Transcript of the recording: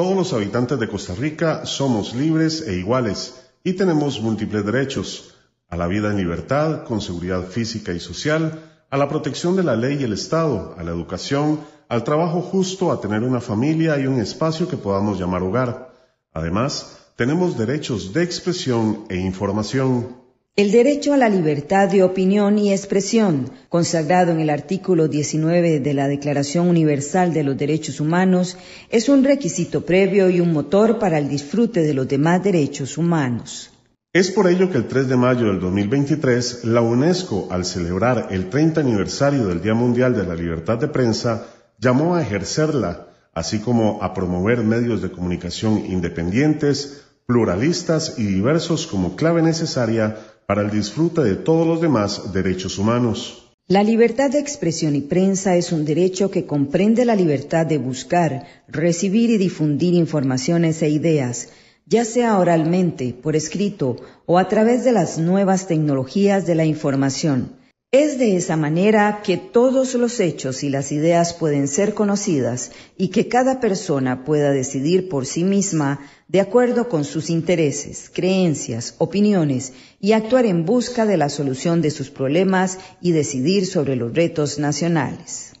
Todos los habitantes de Costa Rica somos libres e iguales y tenemos múltiples derechos a la vida en libertad, con seguridad física y social, a la protección de la ley y el Estado, a la educación, al trabajo justo, a tener una familia y un espacio que podamos llamar hogar. Además, tenemos derechos de expresión e información. El derecho a la libertad de opinión y expresión, consagrado en el artículo 19 de la Declaración Universal de los Derechos Humanos, es un requisito previo y un motor para el disfrute de los demás derechos humanos. Es por ello que el 3 de mayo del 2023, la UNESCO, al celebrar el 30 aniversario del Día Mundial de la Libertad de Prensa, llamó a ejercerla, así como a promover medios de comunicación independientes, pluralistas y diversos como clave necesaria para el disfrute de todos los demás derechos humanos. La libertad de expresión y prensa es un derecho que comprende la libertad de buscar, recibir y difundir informaciones e ideas, ya sea oralmente, por escrito o a través de las nuevas tecnologías de la información. Es de esa manera que todos los hechos y las ideas pueden ser conocidas y que cada persona pueda decidir por sí misma de acuerdo con sus intereses, creencias, opiniones y actuar en busca de la solución de sus problemas y decidir sobre los retos nacionales.